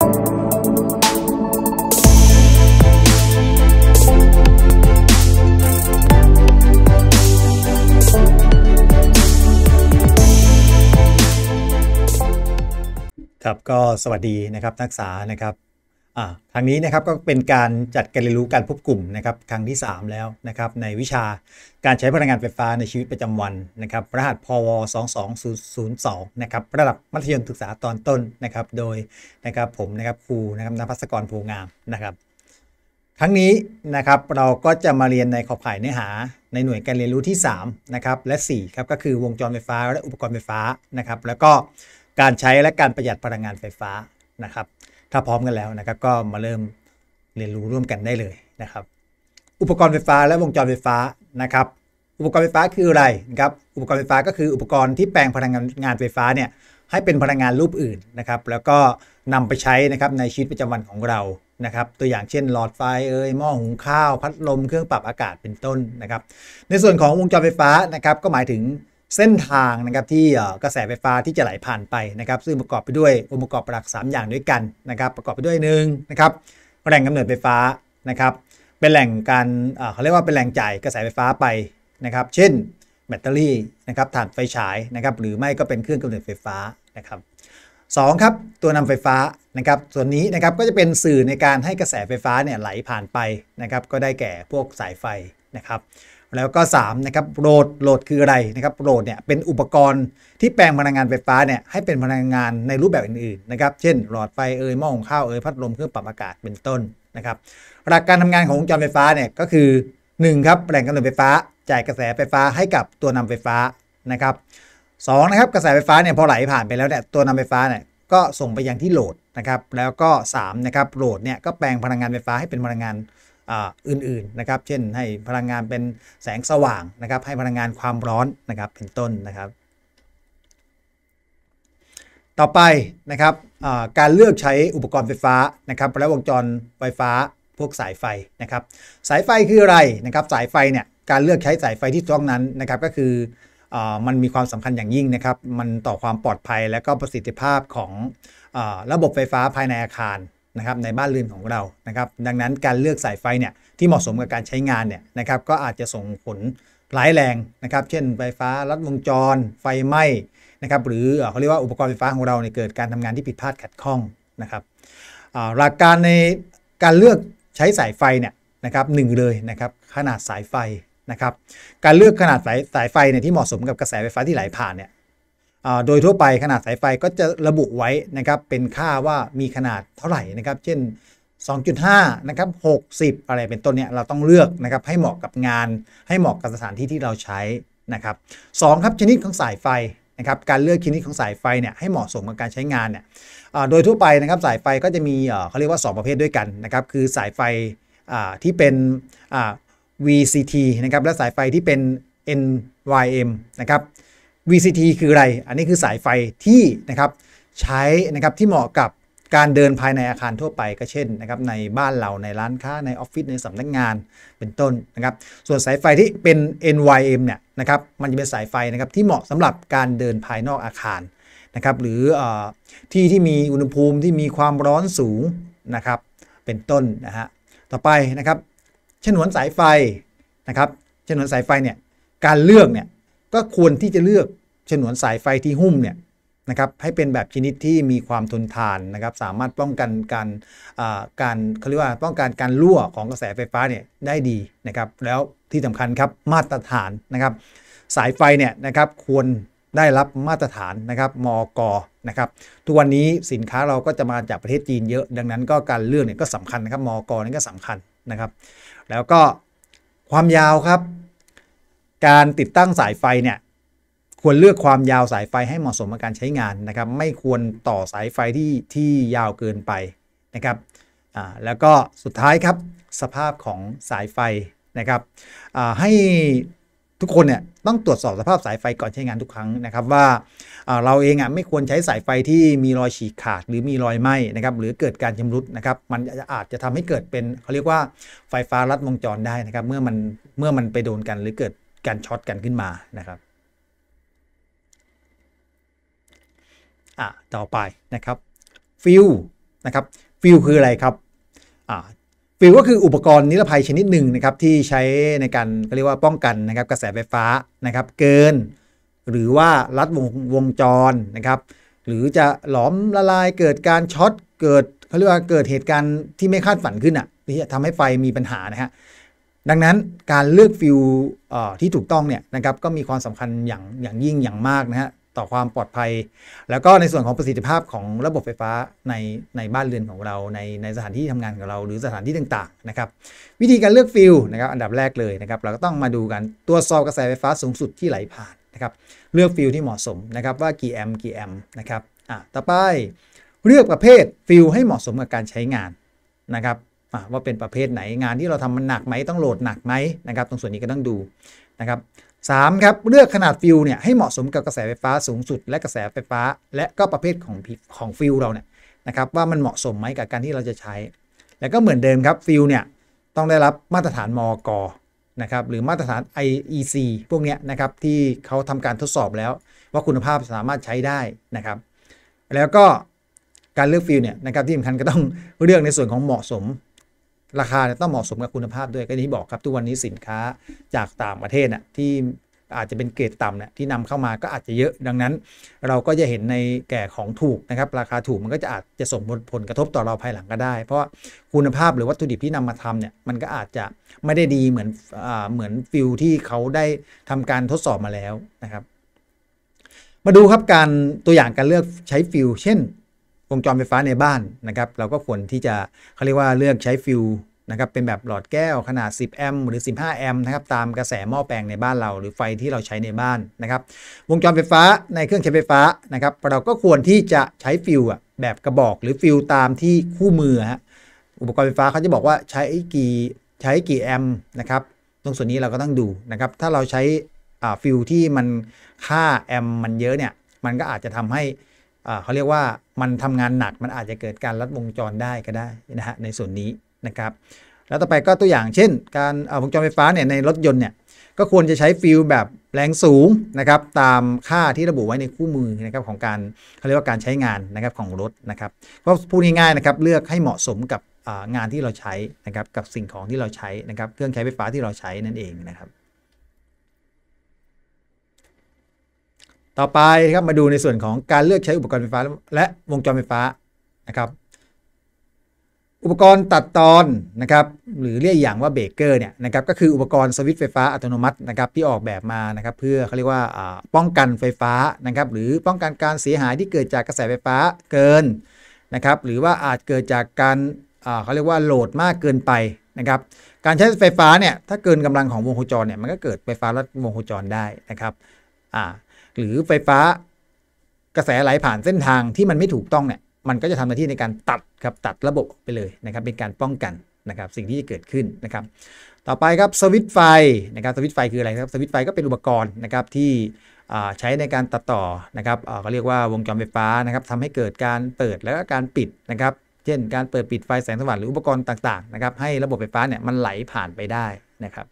ครับก็สวัสดีนะครับ นักศึกษานะครับทางนี้นะครับก็เป็นการจัดการเรียนรู้การพบกลุ่มนะครับ ครั้งที่ 3 แล้วนะครับ ในวิชาการใช้พลังงานไฟฟ้าในชีวิตประจำวันนะครับรหัสพว22002นะครับ ระดับมัธยมศึกษาตอนต้นนะครับ โดยนะครับผมนะครับครูนะครับนภัสกรภูงามนะครับครั้งนี้นะครับเราก็จะมาเรียนในขอบข่ายเนื้อหาในหน่วยการเรียนรู้ที่ 3 นะครับ และ4ครับก็คือวงจรไฟฟ้า และอุปกรณ์ไฟฟ้านะครับ แล้วก็การใช้และการประหยัดพลังงานไฟฟ้านะครับถ้าพร้อมกันแล้วนะครับก็มาเริ่มเรียนรู้ร่วมกันได้เลยนะครับ อุปกรณ์ไฟฟ้าและวงจรไฟฟ้านะครับอุปกรณ์ไฟฟ้าคืออะไรนะครับอุปกรณ์ไฟฟ้า ก็คืออุปกรณ์ที่แปลงพลังงานไฟฟ้าเนี่ยให้เป็นพลังงานรูปอื่นนะครับ แล้วก็นำไปใช้นะครับในชีวิตประจำวันของเรานะครับ ตัวอย่างเช่นหลอดไฟเอ่ยหม้อหุงข้าว พัดลมเครื่องปรับอากาศเป็นต้นนะครับ ในส่วนของวงจรไฟฟ้านะครับก็หมายถึงเส้นทางนะครับที่กระแสไฟฟ้าที่จะไหลผ่านไปนะครับ ซึ่งประกอบไปด้วยองค์ประกอบหลัก3อย่างด้วยกันนะครับ ประกอบไปด้วยหนึ่งนะครับแหล่งกำเนิดไฟฟ้านะครับเป็นแหล่งการเขาเรียกว่าเป็นแหล่งจ่ายกระแสไฟฟ้าไปนะครับเช่น แบตเตอรี่นะครับถ่านไฟฉายนะครับหรือไม่ก็เป็นเครื่องกำเนิดไฟฟ้านะครับสองครับตัวนำไฟฟ้านะครับส่วนนี้นะครับก็จะเป็นสื่อในการให้กระแสไฟฟ้าเนี่ยไหลผ่านไปนะครับก็ได้แก่พวกสายไฟนะครับแล้วก็3นะครับโหลดโหลดคืออะไรนะครับโหลดเนี่ยเป็นอุปกรณ์ที่แปลงพลังงานไฟฟ้าเนี่ยให้เป็นพลังงานในรูปแบบอื่นๆนะครับเช่น หลอดไฟเอ่ยหม้อหุงข้าวเอ่ยพัดลมเครื่องปรับอากาศเป็นต้นนะครับหลักการทำงานของวงจรไฟฟ้าเนี่ยก็คือ1ครับแหล่งกำเนิดไฟฟ้าจ่ายกระแสไฟฟ้าให้กับตัวนำไฟฟ้านะครับสนะครับกระแสไฟฟ้าเนี่ยพอไหลผ่านไปแล้วเนี่ยตัวนำไฟฟ้าเนี่ยก็ส่งไปยังที่โหลดนะครับแล้วก็3นะครับโหลดเนี่ยก็แปลงพลังงานไฟฟ้าให้เป็นพลังงานอื่นๆนะครับ เช่นให้พลังงานเป็นแสงสว่างนะครับ ให้พลังงานความร้อนนะครับ เป็นต้นนะครับ ต่อไปนะครับการเลือกใช้อุปกรณ์ไฟฟ้านะครับและวงจรไฟฟ้า พวกสายไฟนะครับ สายไฟคืออะไรนะครับ สายไฟเนี่ย การเลือกใช้สายไฟที่ต้องนั้นนะครับ ก็คือมันมีความสำคัญอย่างยิ่งนะครับ มันต่อความปลอดภัยและก็ประสิทธิภาพของอระบบไฟฟ้าภายในอาคารนะครับในบ้านเรือนของเรานะครับดังนั้นการเลือกสายไฟเนี่ยที่เหมาะสมกับการใช้งานเนี่ยนะครับก็อาจจะส่งผลร้ายแรงนะครับเช่น ไฟฟ้าลัดวงจร ไฟไหม้นะครับหรือเขาเรียกว่าอุปกรณ์ไฟฟ้าของเราเนี่ยเกิดการทำงานที่ผิดพลาดขัดข้องนะครับหลักการในการเลือกใช้สายไฟเนี่ยนะครับหนึ่งเลยนะครับขนาดสายไฟนะครับการเลือกขนาดสายสายไฟเนี่ยที่เหมาะสมกับกระแสไฟฟ้าที่ไหลผ่านเนี่ยโดยทั่วไปขนาดสายไฟก็จะระบุไว้นะครับเป็นค่าว่ามีขนาดเท่าไหร่นะครับ เช่น 2.5 นะครับ 60 อะไรเป็นต้นเนี่ยเราต้องเลือกนะครับให้เหมาะกับงาน ให้เหมาะกับสถานที่ที่เราใช้นะครับสครับชนิดของสายไฟนะครับการเลือกชนิดของสายไฟเนี่ยให้เหมาะสมกับการใช้งานเนี่ยโดยทั่วไปนะครับสายไฟก็จะมีเขาเรียกว่า 2 ประเภทด้วยกันนะครับคือสายไฟที่เป็น VCT นะครับ และสายไฟที่เป็น NYM นะครับ VCT คืออะไร อันนี้คือสายไฟที่นะครับใช้นะครับที่เหมาะกับการเดินภายในอาคารทั่วไปก็เช่นนะครับในบ้านเราในร้านค้า ในออฟฟิศในสำนักงงานเป็นต้นนะครับส่วนสายไฟที่เป็น NYM เนี่ยนะครับมันจะเป็นสายไฟนะครับที่เหมาะสำหรับการเดินภายนอกอาคารนะครับหรืออที่ที่มีอุณหภูมิที่มีความร้อนสูงนะครับเป็นต้นนะฮะต่อไปนะครับฉนวนสายไฟนะครับฉนวนสายไฟเนี่ยการเลือกเนี่ยก็ควรที่จะเลือกฉนวนสายไฟที่หุ้มเนี่ยนะครับให้เป็นแบบชนิดที่มีความทนทานนะครับ สามารถป้องกันการการเขาเรียกว่าป้องกันการรั่วของกระแสไฟฟ้าเนี่ยได้ดีนะครับ แล้วที่สำคัญครับมาตรฐานนะครับ สายไฟเนี่ยนะครับควรได้รับมาตรฐานนะครับ มอกนะครับทุกวันนี้สินค้าเราก็จะมาจากประเทศจีนเยอะดังนั้นก็การเลือกเนี่ยก็สำคัญนะครับมอกนี่ก็สำคัญนะครับ แล้วก็ความยาวครับการติดตั้งสายไฟเนี่ยควรเลือกความยาวสายไฟให้เหมาะสมกับการใช้งานนะครับ ไม่ควรต่อสายไฟที่ที่ยาวเกินไปนะครับแล้วก็สุดท้ายครับสภาพของสายไฟนะครับให้ทุกคนเนี่ยต้องตรวจสอบสภาพสายไฟก่อนใช้งานทุกครั้งนะครับ ว่าเราเองอ่ะไม่ควรใช้สายไฟที่มีรอยฉีกขาดหรือมีรอยไหม้นะครับหรือเกิดการชำรุดนะครับ มันอาจจะทำให้เกิดเป็นเขาเรียกว่าไฟฟ้ารัดวงจรได้นะครับเมื่อมันเมื่อมันไปโดนกันหรือเกิดการช็อตกันขึ้นมานะครับ อ่ะต่อไปนะครับฟิลนะครับฟิลคืออะไรครับ อ่าฟิลก็คืออุปกรณ์นิรภัยชนิดหนึ่งนะครับ ที่ใช้ในการก็เรียกว่าป้องกันนะครับ กระแสไฟฟ้านะครับ เกิน หรือว่ารัดวงวงจรนะครับหรือจะหลอมละลายเกิดการช็อต เกิดเขาเรียกว่าเกิดเหตุการณ์ที่ไม่คาดฝันขึ้นอ่ะที่ทำให้ไฟมีปัญหานะฮะดังนั้นการเลือกฟิลที่ถูกต้องเนี่ยนะครับก็มีความสำคัญอย่างอย่างยิ่งอย่างมากนะฮะต่อความปลอดภัย แล้วก็ในส่วนของประสิทธิภาพของระบบไฟฟ้าในในบ้านเรือนของเรา ในในสถานที่ทำงานของเรา หรือสถานที่ต่างๆนะครับ วิธีการเลือกฟิลนะครับ อันดับแรกเลยนะครับ เราก็ต้องมาดูกันตัวสอบกระแสไฟฟ้าสูงสุดที่ไหลผ่านนะครับเลือกฟิลที่เหมาะสมนะครับว่ากี่แอมป์กี่แอมป์นะครับอ่ะต่อไปเลือกประเภทฟิลให้เหมาะสมกับการใช้งานนะครับว่าเป็นประเภทไหนงานที่เราทำมันหนักไหมต้องโหลดหนักไหมนะครับ ตรงส่วนนี้ก็ต้องดูนะครับสามครับเลือกขนาดฟิวเนี่ยให้เหมาะสมกับกระแสไฟฟ้าสูงสุด และกระแสไฟฟ้า และก็ประเภทของของฟิวเราเนี่ยนะครับ ว่ามันเหมาะสมไหมกับการที่เราจะใช้ แล้วก็เหมือนเดิมครับฟิวเนี่ย ต้องได้รับมาตรฐานมอกนะครับหรือมาตรฐาน IEC พวกเนี้ยนะครับที่เขาทำการทดสอบแล้ว ว่าคุณภาพสามารถใช้ได้นะครับ แล้วก็การเลือกฟิลเนี่ยนะครับที่สำคัญก็ต้องเลือกในส่วนของเหมาะสมราคาเนี่ยต้องเหมาะสมกับคุณภาพด้วยก็นี้บอกครับทุกวันนี้สินค้าจากต่างประเทศน่ะที่อาจจะเป็นเกรดต่ำเนี่ยที่นำเข้ามาก็อาจจะเยอะดังนั้นเราก็จะเห็นในแก่ของถูกนะครับ ราคาถูกมันก็จะอาจจะส่งผลกระทบต่อเราภายหลังก็ได้ เพราะคุณภาพหรือวัตถุดิบที่นำมาทำเนี่ยมันก็อาจจะไม่ได้ดีเหมือนอเหมือนฟิลที่เขาได้ทำการทดสอบมาแล้วนะครับ มาดูครับการตัวอย่างการเลือกใช้ฟิลเช่นวงจรไฟฟ้าในบ้านนะครับ เราก็ควรที่จะเขาเรียกว่าเลือกใช้ฟิวนะครับเป็นแบบหลอดแก้วขนาด 10 แอมป์หรือ 15 แอมป์นะครับตามกระแสหม้อแปลงในบ้านเรา หรือไฟที่เราใช้ในบ้านนะครับ วงจรไฟฟ้าในเครื่องใช้ไฟฟ้านะครับเราก็ควรที่จะใช้ฟิวอะแบบกระบอกหรือฟิวตามที่คู่มือฮะอุปกรณ์ไฟฟ้าเขาจะบอกว่าใช้กี่ใช้กี่แอมป์นะครับตรงส่วนนี้เราก็ต้องดูนะครับถ้าเราใช้ฟิวที่มันค่าแอมป์มันเยอะเนี่ยมันก็อาจจะทำให้เขาเรียกว่ามันทำงานหนักมันอาจจะเกิดการลัดวงจรได้ก็ได้นะฮะในส่วนนี้นะครับ แล้วต่อไปก็ตัวอย่างเช่น การวงจรไฟฟ้าเนี่ยในรถยนต์เนี่ยก็ควรจะใช้ฟิลแบบแรงสูงนะครับตามค่าที่ระบุไว้ในคู่มือนะครับ ของการเขาเรียกว่าการใช้งานนะครับของรถนะครับก็พูดง่ายๆนะครับเลือกให้เหมาะสมกับงานที่เราใช้นะครับกับสิ่งของที่เราใช้นะครับ เครื่องใช้ไฟฟ้าที่เราใช้นั่นเองนะครับต่อไปครับมาดูในส่วนของการเลือกใช้อุปกรณ์ไฟฟ้าและวงจรไฟฟ้านะครับ อุปกรณ์ตัดตอนนะครับหรือเรียกอย่างว่าเบรกเกอร์เนี่ยนะครับก็คืออุปกรณ์สวิตช์ไฟฟ้าอัตโนมัตินะครับที่ออกแบบมานะครับเพื่อเขาเรียกว่าป้องกันไฟฟ้านะครับ หรือป้องกันการเสียหายที่เกิดจากกระแสไฟฟ้าเกินนะครับ หรือว่าอาจเกิดจากการเขาเรียกว่าโหลดมากเกินไปนะครับ การใช้ไฟฟ้าเนี่ยถ้าเกินกำลังของวงโคจรเนี่ยมันก็เกิดไฟฟ้าลัดวงโคจรได้นะครับอ่าหรือไฟฟ้ากระแสไหลผ่านเส้นทางที่มันไม่ถูกต้องเนี่ยมันก็จะทำหน้าที่ในการตัดครับตัดระบบไปเลยนะครับ เป็นการป้องกันนะครับ สิ่งที่จะเกิดขึ้นนะครับ ต่อไปครับสวิตไฟนะครับสวิตไฟคืออะไรครับสวิตไฟก็เป็นอุปกรณ์นะครับที่ใช้ในการตัดต่อนะครับเขาเรียกว่าวงจรไฟฟ้านะครับทำให้เกิดการเปิดแล้วก็การปิดนะครับ เช่นการเปิดปิดไฟแสงสว่างหรืออุปกรณ์ต่างๆนะครับให้ระบบไฟฟ้าเนี่ยมันไหลผ่านไปได้นะครับ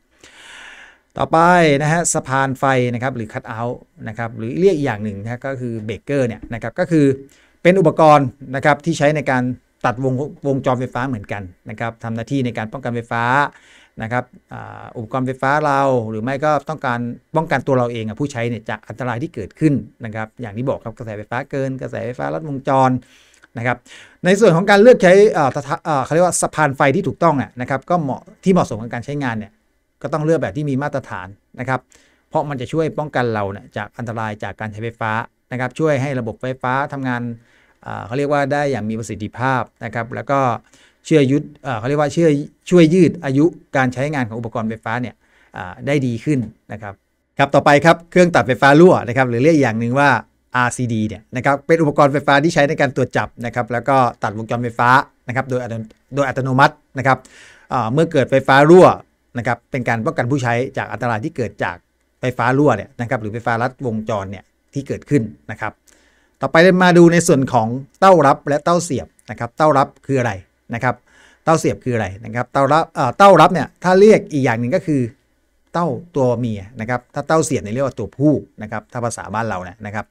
ต่อไปนะฮะสะพานไฟนะครับหรือคัตเอาท์นะครับหรือเรียกอย่างหนึ่งนะก็คือเบเกอร์เนี่ยนะครับก็คือ เป็นอุปกรณ์นะครับที่ใช้ในการตัดวงวงจรไฟฟ้าเหมือนกันนะครับทำหน้าที่ในการป้องกันไฟฟ้านะครับอุปกรณ์ไฟฟ้าเราหรือไม่ก็ต้องการป้องกันตัวเราเองผู้ใช้เนี่ยจากอันตรายที่เกิดขึ้นนะครับอย่างที่บอกครับกระแสไฟฟ้าเกินกระแสไฟฟ้าลัดวงจรนะครับในส่วนของการเลือกใช้เขาเรียกว่าสะพานไฟที่ถูกต้องนะครับก็เหมาะที่เหมาะสมกับการใช้งานเนี่ยก็ต้องเลือกแบบที่มีมาตรฐานนะครับ เพราะมันจะช่วยป้องกันเรานยจากอันตรายจากการใช้ไฟฟ้านะครับ ช่วยให้ระบบไฟฟ้าทำงาน เขาเรียกว่าได้อย่างมีประสิทธิภาพนะครับ แล้วก็เชื่อยุดเขาเรียกว่าเชื่อช่วยยืดอายุการใช้งานของอุปกรณ์ไฟฟ้าเนี่ยได้ดีขึ้นนะครับ ครับต่อไปครับ เครื่องตัดไฟฟ้ารั่วนะครับ หรือเรียกอย่างหนึ่งว่า RCD เนี่ยนะครับ เป็นอุปกรณ์ไฟฟ้าที่ใช้ในการตรวจจับนะครับ แล้วก็ตัดวงจรไฟฟ้านะครับ โดยโดยอัตโนมัตินะครับเมื่อเกิดไฟฟ้ารั่วนะครับ เป็นการป้องกันผู้ใช้จากอันตรายที่เกิดจากไฟฟ้ารั่วเนี่ยนะครับ หรือไฟฟ้ารัดวงจรเนี่ยที่เกิดขึ้นนะครับ ต่อไปมาดูในส่วนของเต้ารับและเต้าเสียบนะครับ เต้ารับคืออะไรนะครับ เต้าเสียบคืออะไรนะครับเต้ารับเต้ารับเนี่ยถ้าเรียกอีกอย่างหนึ่งก็คือเต้าตัวเมียนะครับ ถ้าเต้าเสียบเนี่ยเรียกว่าตัวผู้นะครับ ถ้าภาษาบ้านเราเนี่ยนะครับ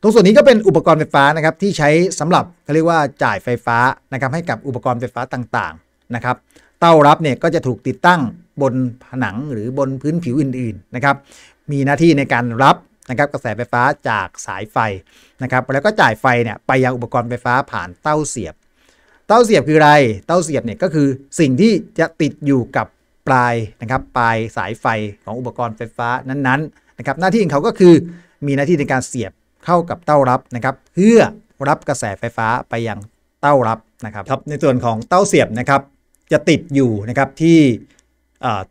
ตรงส่วนนี้ก็เป็นอุปกรณ์ไฟฟ้านะครับที่ใช้สำหรับเขาเรียกว่าจ่ายไฟฟ้านะครับให้กับอุปกรณ์ไฟฟ้าต่างๆนะครับ เต้ารับเนี่ยก็จะถูกติดตั้งบนผนังหรือบนพื้นผิวอื่น ๆนะครับ มีหน้าที่ในการรับนะครับกระแสไฟฟ้าจากสายไฟนะครับ แล้วก็จ่ายไฟเนี่ยไปยังอุปกรณ์ไฟฟ้าผ่านเต้าเสียบ เต้าเสียบคืออะไร เต้าเสียบเนี่ยก็คือสิ่งที่จะติดอยู่กับปลายนะครับ ปลายสายไฟของอุปกรณ์ไฟฟ้านั้นๆนะครับ หน้าที่ของเขา ก็คือมีหน้าที่ในการเสียบเข้ากับเต้ารับนะครับ เพื่อรับกระแสไฟฟ้าไปยังเต้ารับนะครับครับในส่วนของเต้าเสียบนะครับ จะติดอยู่นะครับที่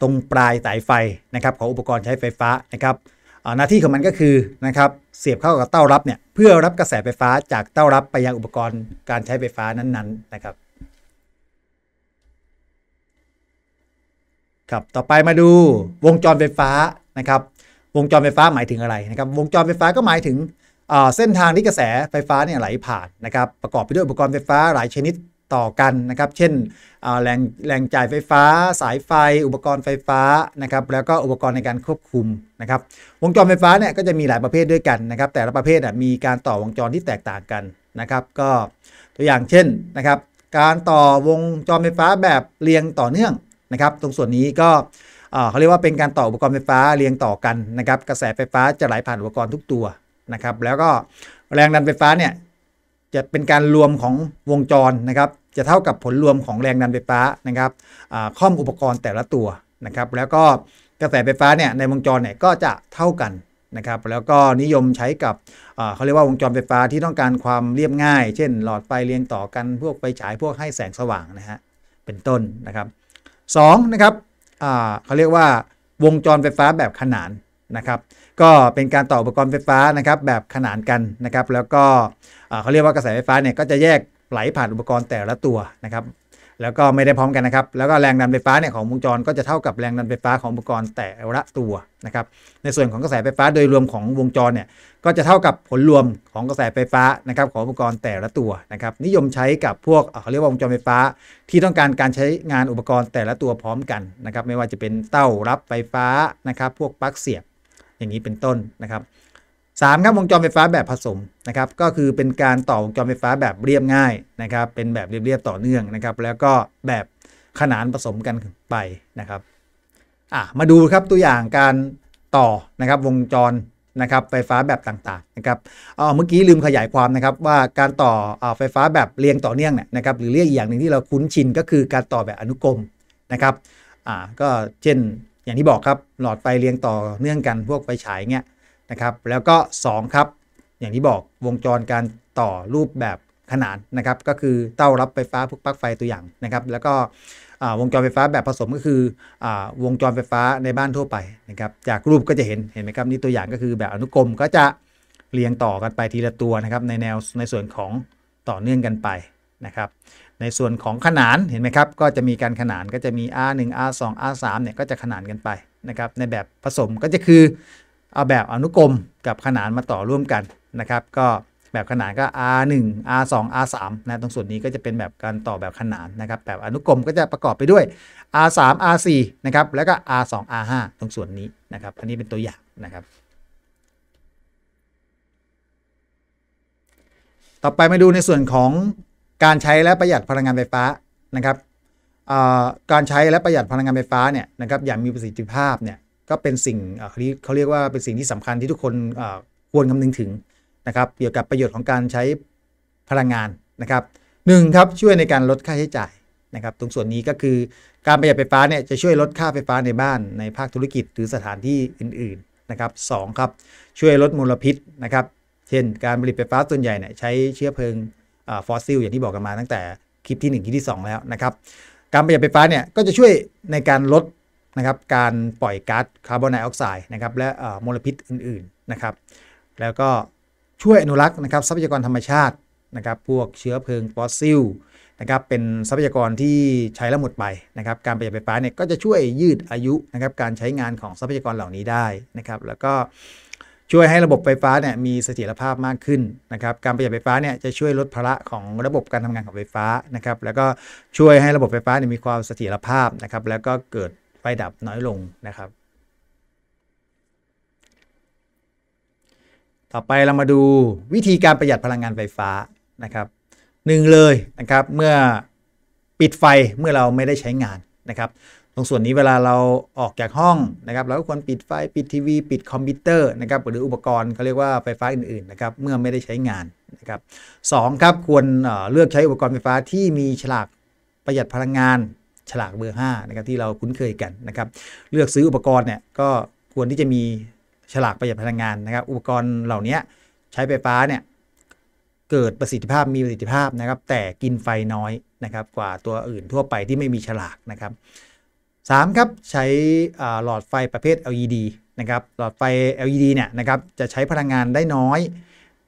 ตรงปลายสายไฟนะครับของอุปกรณ์ใช้ไฟฟ้านะครับหน้าที่ของมันก็คือนะครับเสียบเข้ากับเต้ารับเนี่ยเพื่อรับกระแสไฟฟ้าจากเต้ารับไปยังอุปกรณ์การใช้ไฟฟ้านั้นๆนะครับครับต่อไปมาดูวงจรไฟฟ้านะครับวงจรไฟฟ้าหมายถึงอะไรนะครับวงจรไฟฟ้าก็หมายถึงเส้นทางที่กระแสไฟฟ้าเนี่ยไหลผ่านนะครับประกอบไปด้วยอุปกรณ์ไฟฟ้าหลายชนิดต่อกันนะครับ เช่นแรง แรงจ่ายไฟฟ้า สายไฟ อุปกรณ์ไฟฟ้า นะครับ แล้วก็อุปกรณ์ในการควบคุม นะครับ วงจรไฟฟ้า เนี่ย ก็จะมีหลายประเภทด้วยกันนะครับ แต่ละประเภทมีการต่อวงจรที่แตกต่างกัน นะครับ ก็ ตัวอย่างเช่น นะครับ การต่อวงจรไฟฟ้าแบบเรียงต่อเนื่อง นะครับ ตรงส่วนนี้ก็เขาเรียกว่าเป็นการต่ออุปกรณ์ไฟฟ้าเรียงต่อกัน นะครับ กระแสไฟฟ้าจะไหลผ่านอุปกรณ์ทุกตัว นะครับ แล้วก็แรงดันไฟฟ้าเนี่ยจะเป็นการรวมของวงจรนะครับจะเท่ากับผลรวมของแรงดันไฟฟ้านะครับข้อมอุปกรณ์แต่ละตัวนะครับแล้วก็กระแสไฟฟ้าเนี่ยในวงจรเนี่ยก็จะเท่ากันนะครับแล้วก็นิยมใช้กับเขาเรียกว่าวงจรไฟฟ้าที่ต้องการความเรียบง่าย เช่น หลอดไฟเรียงต่อกันพวกไฟฉายพวกให้แสงสว่างนะฮะเป็นต้นนะครับ2นะครับเขาเรียกว่าวงจรไฟฟ้าแบบขนานนะครับ ก็เป็นการต่ออุปกรณ์ไฟฟ้านะครับแบบขนานกันนะครับ แล้วก็เขาเรียกว่ากระแสไฟฟ้าเนี่ยก็จะแยกไหลผ่านอุปกรณ์แต่ละตัวนะครับ แล้วก็ไม่ได้พร้อมกันนะครับ แล้วก็แรงดันไฟฟ้าเนี่ยของวงจรก็จะเท่ากับแรงดันไฟฟ้าของอุปกรณ์แต่ละตัวนะครับ ในส่วนของกระแสไฟฟ้า โดยรวมของวงจรเนี่ยก็จะเท่ากับผลรวมของกระแสไฟฟ้านะครับของอุปกรณ์แต่ละตัวนะครับ นิยมใช้กับพวกเขาเรียกว่าวงจรไฟฟ้าที่ต้องการการใช้งานอุปกรณ์แต่ละตัวพร้อมกันนะครับ ไม่ว่าจะเป็นเต้ารับไฟฟ้านะครับพวกปลั๊กเสียบอย่างนี้เป็นต้นนะครับสามครับวงจรไฟฟ้าแบบผสมนะครับ ก็คือเป็นการต่อวงจรไฟฟ้าแบบเรียบง่ายนะครับ เป็นแบบเรียบๆต่อเนื่องนะครับ แล้วก็แบบขนานผสมกันไปนะครับอ่ะมาดูครับตัวอย่างการต่อนะครับวงจรนะครับไฟฟ้าแบบต่างๆนะครับเอเมื่อกี้ลืมขยายความนะครับ ว่าการต่อไฟฟ้าแบบเรียงต่อเนื่องเนี่ยนะครับ หรือเรียกอีกอย่างหนึ่งที่เราคุ้นชินก็คือการต่อแบบอนุกรมนะครับอ่าก็เช่นอย่างที่บอกครับ หลอดไฟเรียงต่อเนื่องกันพวกไฟฉายเงี้ยนะครับ แล้วก็2ครับ อย่างที่บอกวงจรการต่อรูปแบบขนานนะครับก็คือเต้ารับไฟฟ้าพวกปลั๊กไฟตัวอย่างนะครับ แล้วก็วงจรไฟฟ้าแบบผสมก็คืออวงจรไฟฟ้าในบ้านทั่วไปนะครับจากรูปก็จะเห็นเห็นไหมครับนี่ตัวอย่างก็คือแบบอนุกรมก็จะเรียงต่อกันไปทีละตัวนะครับในแนวในส่วนของต่อเนื่องกันไปนะครับในส่วนของขนานเห็นไหมครับก็จะมีการขนานก็จะมี R1 R2 R3 เนี่ยก็จะขนานกันไปนะครับในแบบผสมก็จะคือเอาแบบอนุกรมกับขนานมาต่อร่วมกันนะครับ ก็แบบขนานก็ R1 R2 R3 นะตรงส่วนนี้ก็จะเป็นแบบการต่อแบบขนานนะครับแบบอนุกรมก็จะประกอบไปด้วย R3 R4 นะครับแล้วก็ R2 R5 ตรงส่วนนี้นะครับอันนี้เป็นตัวอย่างนะครับ ต่อไปมาดูในส่วนของการใช้และประหยัดพลังงานไฟฟ้านะครับการใช้และประหยัดพลังงานไฟฟ้าเนี่ยนะครับอย่างมีประสิทธิภาพเนี่ยก็เป็นสิ่งเขาเรียกว่าเป็นสิ่งที่สำคัญที่ทุกคนควรคำนึงถึงนะครับเกี่ยวกับประโยชน์ของการใช้พลังงานนะครับหนึ่งครับช่วยในการลดค่าใช้จ่ายนะครับตรงส่วนนี้ก็คือการประหยัดไฟฟ้าเนี่ยจะช่วยลดค่าไฟฟ้าในบ้านในภาคธุรกิจหรือสถานที่อื่น ๆนะครับสครับช่วยลดมลพิษนะครับเช่นการผลิตไฟฟ้าส่วนใหญ่เนี่ยใช้เชื้อเพลิงฟอสซิล อย่างที่บอกกันมา ตั้งแต่คลิปที่1คลิปที่ 2 แล้วนะครับการประหยัดไฟฟ้าเนี่ยก็จะช่วยในการลดนะครับการปล่อยก๊าซคาร์บอนไดออกไซด์นะครับและมลพิษอื่นๆนะครับแล้วก็ช่วยอนุรักษ์นะครับทรัพยากรธรรมชาตินะครับพวกเชื้อเพลิงฟอสซิลนะครับเป็นทรัพยากรที่ใช้แล้วหมดไปนะครับการประหยัดไฟฟ้าเนี่ยก็จะช่วยยืดอายุนะครับการใช้งานของทรัพยากรเหล่านี้ได้นะครับแล้วก็ช่วยให้ระบบไฟฟ้าเนี่ยมีเสถียรภาพมากขึ้นนะครับการประหยัดไฟฟ้าเนี่ยจะช่วยลดภาระของระบบการทำงานของไฟฟ้านะครับ แล้วก็ช่วยให้ระบบไฟฟ้าเนี่ยมีความเสถียรภาพนะครับ แล้วก็เกิดไฟดับน้อยลงนะครับ ต่อไปเรามาดูวิธีการประหยัดพลังงานไฟฟ้านะครับหนึ่งเลยนะครับเมื่อปิดไฟเมื่อเราไม่ได้ใช้งานนะครับตรงส่วนนี้เวลาเราออกจากห้องนะครับ เราก็ควรปิดไฟปิดทีวี ปิดคอมพิวเตอร์นะครับหรืออุปกรณ์เขาเรียกว่าไฟฟ้าอื่นๆนะครับเมื่อไม่ได้ใช้งานนะครับสครับควรเลือกใช้อุปกรณ์ไฟฟ้าที่มีฉลากประหยัดพลังงาน ฉลากเบอร์5นะครับที่เราคุ้นเคยกันนะครับ เลือกซื้ออุปกรณ์เนี่ยก็ควรที่จะมีฉลากประหยัดพลังงานนะครับ อุปกรณ์เหล่านี้ใช้ไฟฟ้าเนี่ยเกิดประสิทธิภาพมีประสิทธิภาพนะครับ แต่กินไฟน้อยนะครับกว่าตัวอื่นทั่วไปที่ไม่มีฉลากนะครับ3ครับใช้หลอดไฟประเภท LED นะครับหลอดไฟ LED เนี่ยนะครับจะใช้พลังงานได้น้อย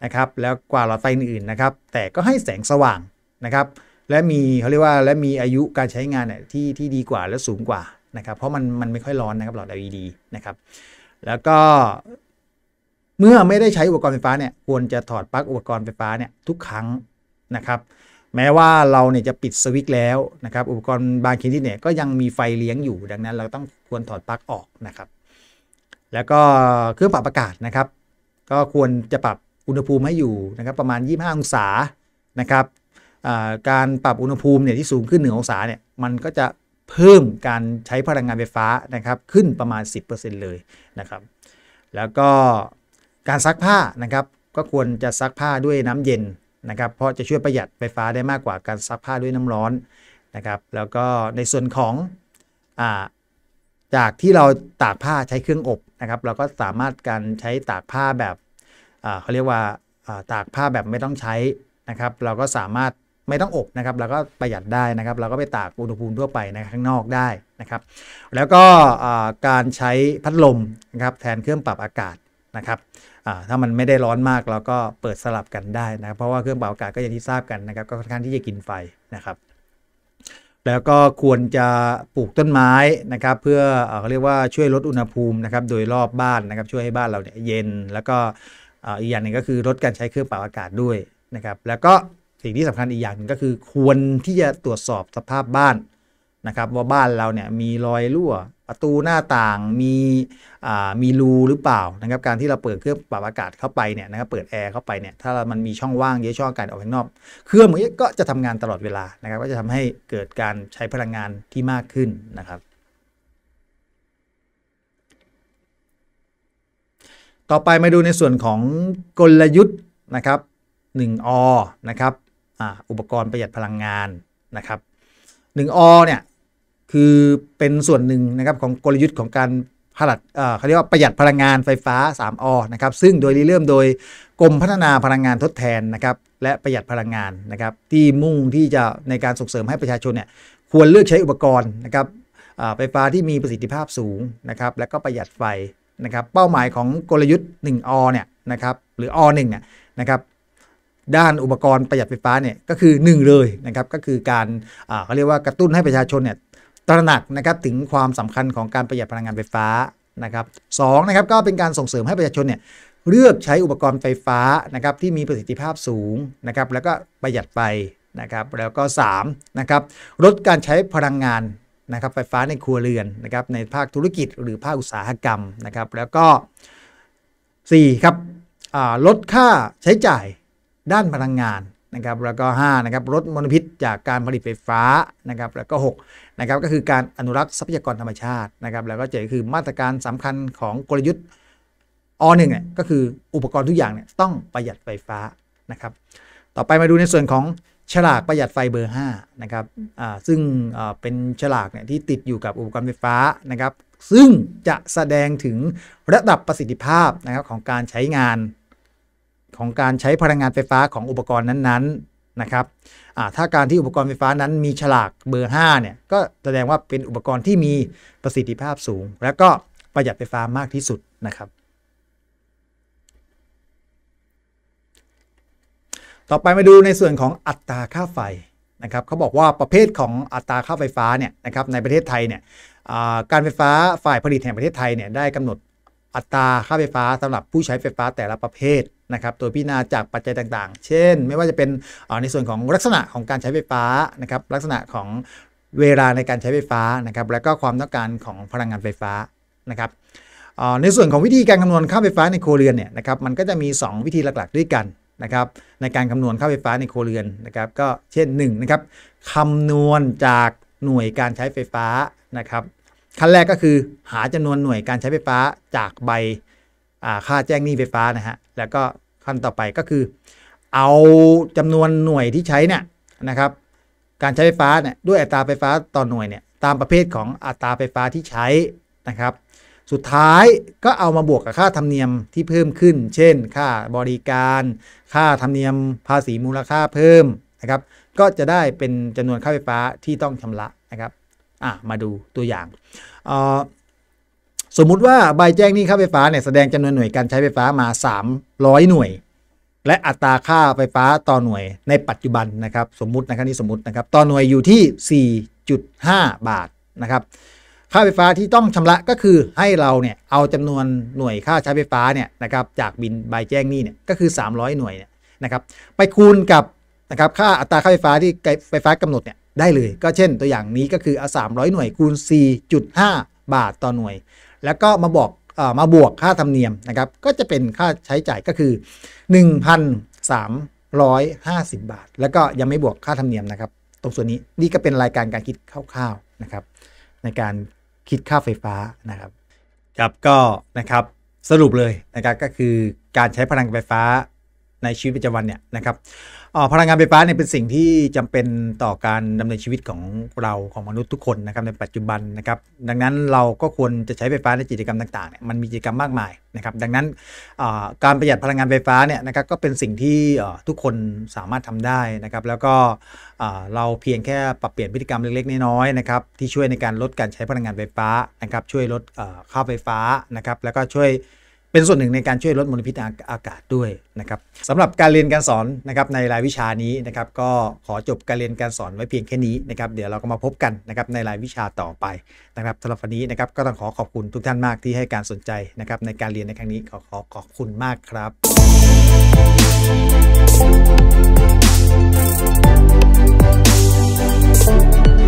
นะครับแล้วกว่าหลอดไฟอื่นๆนะครับแต่ก็ให้แสงสว่างนะครับและมีเขาเรียกว่าและมีอายุการใช้งานเนี่ยที่ที่ดีกว่าและสูงกว่านะครับเพราะมันมันไม่ค่อยร้อนนะครับหลอด LED นะครับแล้วก็เมื่อไม่ได้ใช้อุปกรณ์ไฟฟ้าเนี่ยควรจะถอดปลั๊กอุปกรณ์ไฟฟ้าเนี่ยทุกครั้งนะครับแม้ว่าเราเนี่ยจะปิดสวิตช์แล้วนะครับ อุปกรณ์บางชนิดเนี่ยก็ยังมีไฟเลี้ยงอยู่ดังนั้นเราต้องควรถอดปลั๊กออกนะครับแล้วก็เครื่องปรับอากาศนะครับ ก็ควรจะปรับอุณหภูมิให้อยู่นะครับประมาณ 25 องศานะครับการปรับอุณหภูมิเนี่ยที่สูงขึ้นหนงองศาเนี่ยมันก็จะเพิ่มการใช้พลังงานไฟฟ้านะครับขึ้นประมาณ 10%เลยนะครับแล้วก็การซักผ้านะครับก็ควรจะซักผ้าด้วยน้ำเย็นนะครับ เพราะจะช่วยประหยัดไฟฟ้าได้มากกว่าการซักผ้าด้วยน้ำร้อนนะครับ แล้วก็ในส่วนของอจากที่เราตากผ้าใช้เครื่องอบนะครับ เราก็สามารถการใช้ตากผ้าแบบ เขาเรียกว่าตากผ้าแบบไม่ต้องใช้นะครับ เราก็สามารถไม่ต้องอบนะครับ เราก็ประหยัดได้นะครับ เราก็ไปตากอุณหภูมิทั่วไปนะข้างนอกได้นะครับ แล้วก็การใช้พัดลมนะครับแทนเครื่องปรับอากาศนะครับถ้ามันไม่ได้ร้อนมากเราก็เปิดสลับกันได้นะเพราะว่าเครื่องเป่าอากาศก็อย่างที่ทราบกันนะครับก็ค่อนข้างที่จะกินไฟนะครับ แล้วก็ควรจะปลูกต้นไม้นะครับเพื่อเขาเรียกว่าช่วยลดอุณหภูมินะครับโดยรอบบ้านนะครับช่วยให้บ้านเราเนี่ยเย็น แล้วก็อีกอย่างหนึ่งก็คือลดการใช้เครื่องเป่าอากาศด้วยนะครับแล้วก็สิ่งที่สำคัญอีกอย่างนึงก็คือควรที่จะตรวจสอบสภาพบ้านนะครับว่าบ้านเราเนี่ยมีรอยรั่วประตูหน้าต่างมีอ่ามีรูหรือเปล่านะครับ การที่เราเปิดเครื่องปรับอากาศเข้าไปเนี่ยนะครับเปิดแอร์เข้าไปเนี่ยถ้ามันมีช่องว่างเยอะช่องอากาศออกข้างนอก เครื่องมืนก็จะทำงานตลอดเวลานะครับก็จะทำให้เกิดการใช้พลังงานที่มากขึ้นนะครับ ต่อไปมาดูในส่วนของกลยุทธ์นะครับ1อนะครับออุปกรณ์ประหยัดพลังงานนะครับหนึ่งอเนี่ยคือเป็นส่วนหนึ่งนะครับของกลยุทธ์ของการผลัดเขาเรียกว่าประหยัดพลังงานไฟฟ้า3อนะครับซึ่งโดยเริ่มโดยกรมพัฒนาพลังงานทดแทนนะครับและประหยัดพลังงานนะครับที่มุ่งที่จะในการส่งเสริมให้ประชาชนเนี่ยควรเลือกใช้อุปกรณ์นะครับไฟฟ้าที่มีประสิทธิภาพสูงนะครับและก็ประหยัดไฟนะครับเป้าหมายของกลยุทธ์1อเนี่ยนะครับหรืออ1เนี่ยนะครับด้านอุปกรณ์ประหยัดไฟฟ้าเนี่ยก็คือ1เลยนะครับก็คือการเขาเรียกว่ากระตุ้นให้ประชาชนเนี่ยตระหนักนะครับถึงความสำคัญของการประหยัดพลังงานไฟฟ้านะครับสนะครับก็เป็นการส่งเสริมให้ประชาชนเนี่ยเลือกใช้อุปกรณ์ไฟฟ้านะครับที่มีประสิทธิภาพสูงนะครับแล้วก็ประหยัดไปนะครับแล้วก็3นะครับลดการใช้พลังงานนะครับไฟฟ้าในครัวเรือนนะครับในภาคธุรกิจหรือภาคอุตสาหกรรมนะครับแล้วก็4ครับลดค่าใช้จ่ายด้านพลังงานนะครับแล้วก็5นะครับลดมลพิษจากการผลิตไฟฟ้านะครับแล้วก็6นะครับก็คือการอนุรักษ์ทรัพยากรธรรมชาตินะครับแล้วก็เจ็ดคือมาตรการสำคัญของกลยุทธ์อหนึ่งเนี่ยก็คืออุปกรณ์ทุกอย่างเนี่ยต้องประหยัดไฟฟ้านะครับต่อไปมาดูในส่วนของฉลากประหยัดไฟเบอร์5นะครับซึ่งเป็นฉลากเนี่ยที่ติดอยู่กับอุปกรณ์ไฟฟ้านะครับซึ่งจะแสดงถึงระดับประสิทธิภาพนะครับของการใช้งานของการใช้พลังงานไฟฟ้าของอุปกรณ์นั้นๆนะครับถ้าการที่อุปกรณ์ไฟฟ้านั้นมีฉลากเบอร์5เนี่ยก็แสดงว่าเป็นอุปกรณ์ที่มีประสิทธิภาพสูง และก็ประหยัดไฟฟ้ามากที่สุดนะครับ ต่อไปมาดูในส่วนของอัตราค่าไฟนะครับเขาบอกว่าประเภทของอัตราค่าไฟฟ้าเนี่ยนะครับในประเทศไทยเนี่ยการไฟฟ้าฝ่ายผลิตแห่งประเทศไทยเนี่ยได้กำหนดอัตราค่าไฟฟ้า สำหรับผู้ใช้ไฟฟ้าแต่ละประเภทนะครับตัวพิจารณาจากปัจจัยต่างๆเช่น ไม่ว่าจะเป็นในส่วนของลักษณะของการใช้ไฟฟ้านะครับลักษณะของเวลาในการใช้ไฟฟ้านะครับและก็ความต้องการของพลังงานไฟฟ้านะครับในส่วนของวิธีการคำนวณค่าไฟฟ้าในโครเรือนเนี่ยนะครับมันก็จะมี 2 วิธีหลักๆ ด้วยกันนะครับในการคำนวณค่าไฟฟ้าในโครเรือนนะครับก็เช่น1นะครับคำนวณจากหน่วยการใช้ไฟฟ้านะครับ ขั้นแรกก็คือหาจำนวนหน่วยการใช้ไฟฟ้าจากใบค่าแจ้งหนี้ไฟฟ้านะฮะแล้วก็ขั้นต่อไปก็คือ เอาจำนวนหน่วยที่ใช้เนี่ยนะครับ การใช้ไฟฟ้าเนี่ยด้วยอัตราไฟฟ้าต่อหน่วยเนี่ยตามประเภทของอัตราไฟฟ้าที่ใช้นะครับ สุดท้ายก็เอามาบวกกับค่าธรรมเนียมที่เพิ่มขึ้น เช่น ค่าบริการค่าธรรมเนียมภาษีมูลค่าเพิ่มนะครับ ก็จะได้เป็นจำนวนค่าไฟฟ้าที่ต้องชำระนะครับอ่ะมาดูตัวอย่างเอ่อสมมุติว่าใบแจ้งหนี้ค่าไฟฟ้าเนี่ยแสดงจำนวนหน่วยการใช้ไฟฟ้ามา 300 หน่วย และอัตราค่าไฟฟ้าต่อหน่วยในปัจจุบันนะครับสมมตินะครับนี่สมมตินะครับต่อหน่วยอยู่ที่ 4.5 บาทนะครับค่าไฟฟ้าที่ต้องชำระก็คือให้เราเนี่ยเอาจำนวนหน่วยค่าใช้ไฟฟ้าเนี่ยนะครับจากบินใบแจ้งหนี้เนี่ยก็คือ 300 หน่วยเนี่ยนะครับไปคูณกับนะครับ ค่าอัตราค่าไฟฟ้าที่ไฟฟ้ากำหนดเนี่ยได้เลย ก็เช่นตัวอย่างนี้ก็คือเอา 300 หน่วยคูณ 4.5 บาทต่อหน่วยแล้วก็มาบอกมาบวกค่าธรรมเนียมนะครับ ก็จะเป็นค่าใช้จ่ายก็คือ 1,350 บาท แล้วก็ยังไม่บวกค่าธรรมเนียมนะครับ ตรงส่วนนี้นี่ก็เป็นรายการการคิดคร่าวๆนะครับ ในการคิดค่าไฟฟ้านะครับครับก็นะครับสรุปเลยนะครับก็คือการใช้พลังไฟฟ้าในชีวิตประจำวันเนี่ยนะครับพลังงานไฟฟ้าเนี่ยเป็นสิ่งที่จำเป็นต่อการดำเนินชีวิตของเราของมนุษย์ทุกคนนะครับในปัจจุบันนะครับ ดังนั้นเราก็ควรจะใช้ไฟฟ้าในกิจกรรมต่างๆเนี่ยมันมีกิจกรรมมากมายนะครับดังนั้น การประหยัดพลังงานไฟฟ้าเนี่ยนะครับก็เป็นสิ่งที่ทุกคนสามารถทำได้นะครับแล้วก็เราเพียงแค่ปรับเปลี่ยนพฤติกรรมเล็กๆ น้อยๆนะครับที่ช่วยในการลดการใช้พลังงานไฟฟ้านะครับช่วยลดค่าไฟฟ้านะครับแล้วก็ช่วยเป็นส่วนหนึ่งในการช่วยลดมลพิษอากาศด้วยนะครับสำหรับการเรียนการสอนนะครับในรายวิชานี้นะครับก็ขอจบการเรียนการสอนไว้เพียงแค่นี้นะครับเดี๋ยวเราก็มาพบกันนะครับในรายวิชาต่อไปนะครับสำหรับวันนี้นะครับก็ต้องขอขอบคุณทุกท่านมากที่ให้การสนใจนะครับในการเรียนในครั้งนี้ขอขอขอบคุณมากครับ